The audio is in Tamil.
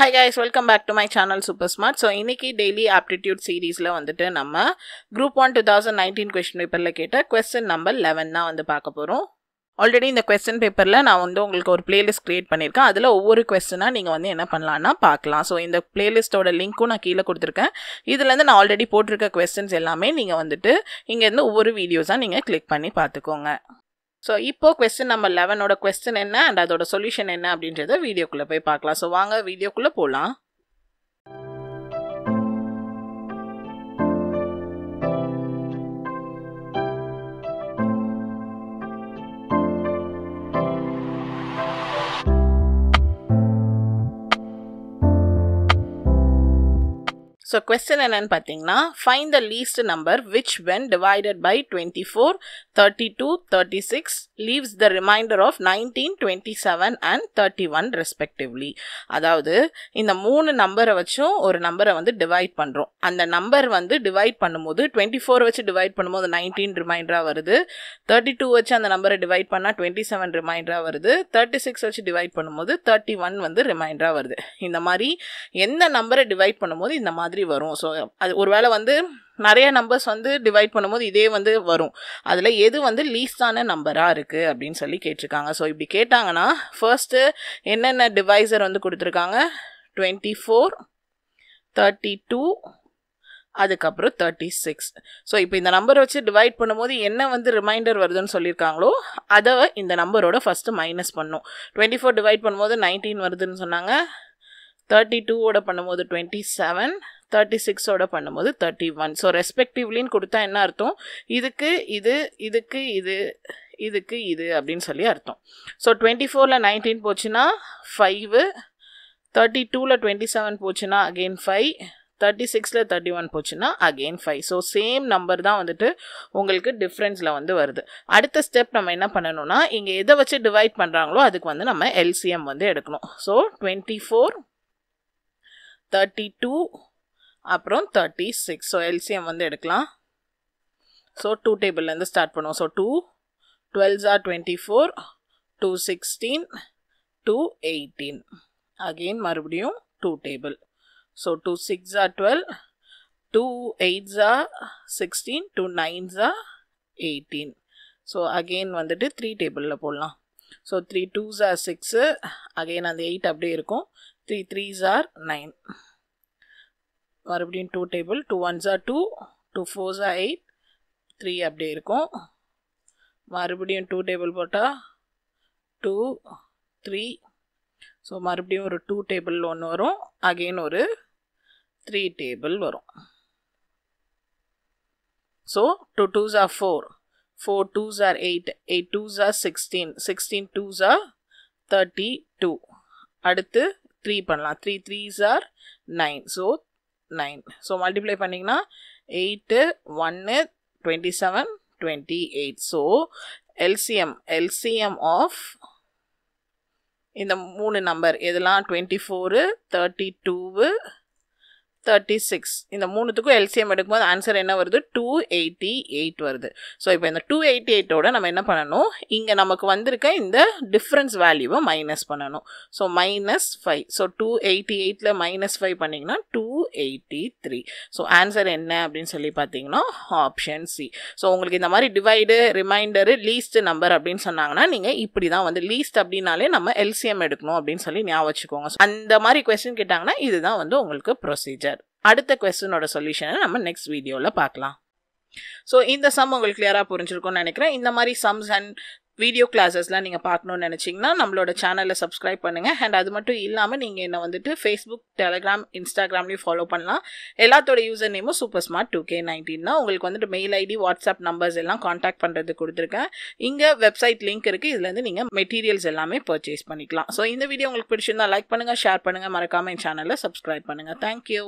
high guys welcome back to my channel super smart so இன்றைக்கி டெய்லி ஆப்டிடியூட் சீரீஸில் வந்துட்டு நம்ம group one two thousand nineteen question பேப்பரில் கேட்ட கொஸ்டின் நம்பர் லெவன் தான் வந்து பார்க்க போகிறோம் ஆல்ரெடி இந்த கொஸ்டின் பேப்பரில் நான் வந்து உங்களுக்கு ஒரு பிளேலிஸ்ட் க்ரியேட் பண்ணியிருக்கேன் அதில் ஒவ்வொரு கொஸ்டினாக நீங்கள் வந்து என்ன பண்ணலான்னா பார்க்கலாம் ஸோ இந்த பிளேலிஸ்ட்டோட லிங்க்கும் நான் கீழே கொடுத்துருக்கேன் இதுலேருந்து நான் ஆல்ரெடி போட்டிருக்க கொஸ்டின்ஸ் எல்லாமே நீங்கள் வந்துட்டு இங்கேருந்து ஒவ்வொரு வீடியோஸாக நீங்கள் கிளிக் பண்ணி பார்த்துக்கோங்க ஸோ இப்போது கொஸ்டின் நம்பர் லெவனோட கொஸ்டின் என்ன அண்ட் அதோட சொல்யூஷன் என்ன அப்படின்றத வீடியோக்குள்ளே போய் பார்க்கலாம் ஸோ வாங்க வீடியோக்குள்ளே போகலாம் ஸோ கொஸ்டின் என்னென்னு பார்த்தீங்கன்னா find the least number which when divided by twenty four thirty two thirty six leaves the remainder of nineteen twenty seven and thirty one respectively அதாவது இந்த மூணு நம்பரை வச்சும் ஒரு நம்பரை வந்து டிவைட் பண்ணுறோம் அந்த நம்பர் வந்து டிவைட் பண்ணும்போது டுவெண்ட்டி ஃபோர் வச்சு டிவைட் பண்ணும்போது நைன்டீன் ரிமைண்டராக வருது தேர்ட்டி டூ வச்சு அந்த நம்பரை டிவைட் பண்ணால் டுவெண்ட்டி செவன் ரிமைண்டராக வருது தேர்ட்டி சிக்ஸ் வச்சு டிவைட் பண்ணும்போது தேர்ட்டி ஒன் வந்து ரிமைண்டராக வருது இந்த மாதிரி எந்த நம்பரை டிவைட் பண்ணும்போது இந்த மாதிரி வரும் ஸோ அது ஒரு வேளை வந்து நிறைய நம்பர்ஸ் வந்து டிவைட் பண்ணும்போது இதே வந்து வரும் அதில் எது வந்து லீஸ்டான நம்பராக இருக்குது அப்படின்னு சொல்லி கேட்டிருக்காங்க ஸோ இப்படி கேட்டாங்கன்னா ஃபர்ஸ்ட்டு என்னென்ன டிவைசர் வந்து கொடுத்துருக்காங்க டுவெண்ட்டி ஃபோர் தேர்ட்டி டூ அதுக்கப்புறம் தேர்ட்டி சிக்ஸ் ஸோ இப்போ இந்த நம்பரை வச்சு டிவைட் பண்ணும்போது என்ன வந்து ரிமைண்டர் வருதுன்னு சொல்லியிருக்காங்களோ அதை இந்த நம்பரோட ஃபஸ்ட்டு மைனஸ் பண்ணும் டுவெண்ட்டி ஃபோர் டிவைட் பண்ணும்போது நைன்டீன் வருதுன்னு சொன்னாங்க தேர்ட்டி டூவோட பண்ணும்போது டுவெண்ட்டி செவன் தேர்ட்டி சிக்ஸோட பண்ணும்போது தேர்ட்டி ஒன் ஸோ ரெஸ்பெக்டிவ்லின்னு கொடுத்தா என்ன அர்த்தம் இதுக்கு இது இதுக்கு இது இதுக்கு இது அப்படின்னு சொல்லி அர்த்தம் ஸோ டுவெண்ட்டி ஃபோரில் நைன்டீன் போச்சுன்னா ஃபைவு தேர்ட்டி டூவில் டுவெண்ட்டி செவன் போச்சுன்னா அகெயின் ஃபைவ் தேர்ட்டி சிக்ஸில் தேர்ட்டி ஒன் போச்சுன்னா again five so same number தான் வந்துட்டு உங்களுக்கு டிஃப்ரென்ஸில் வந்து வருது அடுத்த ஸ்டெப் நம்ம என்ன பண்ணணும்னா இங்கே எதை வச்சு டிவைட் பண்ணுறாங்களோ அதுக்கு வந்து நம்ம எல்சிஎம் வந்து எடுக்கணும் so twenty four thirty two அப்புறம் தேர்ட்டி சிக்ஸ் ஸோ எல்சிஎம் வந்து எடுக்கலாம் ஸோ டூ டேபிள்லேருந்து ஸ்டார்ட் பண்ணுவோம் so two twelves are twenty four two sixteen two eighteen again மறுபடியும் two table so two six are twelve two eight ஜா சிக்ஸ்டீன் டூ நைன் ஜா எயிட்டீன் ஸோ அகெயின் வந்துட்டு த்ரீ டேபிளில் போடலாம் ஸோ த்ரீ டூ ஜார் சிக்ஸு அகெயின் அந்த எயிட் அப்படியே இருக்கும் த்ரீ த்ரீ ஜார் நைன் மறுபடியும் டூ டேபிள் டூ ஒன்ஸா டூ டூ ஜா எயிட் த்ரீ அப்படியே இருக்கும் மறுபடியும் டூ டேபிள் போட்டால் டூ த்ரீ ஸோ மறுபடியும் ஒரு டூ டேபிள் ஒன்று வரும் அகெயின் ஒரு த்ரீ டேபிள் வரும் so two twos are four four twos are eight eight twos are sixteen sixteen twos are thirty two அடுத்து த்ரீ பண்ணலாம் three threes are nine so nine so multiply பண்ணிங்கன்னா எயிட்டு ஒன்று twenty seven twenty eight so LCM LCM of இந்த மூணு நம்பர் இதெல்லாம் twenty four thirty two thirty six இந்த மூணுத்துக்கும் எல்சிஎம் எடுக்கும்போது ஆன்சர் என்ன வருது டூ எயிட்டி எயிட் வருது ஸோ இப்போ இந்த டூ எயிட்டி எயிட்டோட நம்ம என்ன பண்ணணும் இங்கே நமக்கு வந்திருக்க இந்த டிஃப்ரென்ஸ் வேல்யூவை மைனஸ் பண்ணணும் so minus five so two eighty எயிட்டில் மைனஸ் ஃபைவ் பண்ணிங்கன்னா two eighty three so answer என்ன அப்படின்னு சொல்லி பார்த்தீங்கன்னா ஆப்ஷன் சி ஸோ உங்களுக்கு இந்த மாதிரி டிவைடு ரிமைண்டரு லீஸ்ட் நம்பர் அப்படின்னு சொன்னாங்கன்னா நீங்கள் இப்படி தான் வந்து லீஸ்ட் அப்படின்னாலே நம்ம எல்சிஎம் எடுக்கணும் அப்படின்னு சொல்லி ஞாபகம் வச்சுக்கோங்க அந்த மாதிரி கொஸ்டின் கேட்டாங்கன்னா இதுதான் வந்து உங்களுக்கு ப்ரொசீஜர் அடுத்த கொஸ்டினோட சொல்யூஷனை நம்ம நெக்ஸ்ட் வீடியோவில் பார்க்கலாம் ஸோ இந்த சம் உங்களுக்கு கிளியராக புரிஞ்சிருக்கும்னு நினைக்கிறேன் இந்த மாதிரி சம்ஸ் அண்ட் வீடியோ கிளாஸஸ்லாம் நீங்கள் பார்க்கணுன்னு நினச்சிங்கன்னா நம்மளோட சேனலை சப்ஸ்கிரைப் பண்ணுங்கள் அண்ட் அது மட்டும் இல்லாமல் நீங்கள் என்னை வந்துட்டு ஃபேஸ்புக் டெலகிராம் இன்ஸ்டாகிராம்லேயும் ஃபாலோ பண்ணலாம் எல்லாத்தோட யூசர் நேமும் super smart two K nineteen தான் உங்களுக்கு வந்துட்டு மெயில் ஐடி வாட்ஸ்அப் நம்பர்ஸ் எல்லாம் காண்டாக்ட் பண்ணுறது கொடுத்துருக்கேன் இங்கே வெப்சைட் லிங்க் இருக்குது இதுலேருந்து நீங்கள் மெட்டீரியல்ஸ் எல்லாமே பர்ச்சேஸ் பண்ணிக்கலாம் ஸோ இந்த வீடியோ உங்களுக்கு பிடிச்சிருந்தால் லைக் பண்ணுங்கள் ஷேர் பண்ணுங்கள் மறக்காமல் என் சேனலை சப்ஸ்கிரைப் பண்ணுங்கள் தேங்க்யூ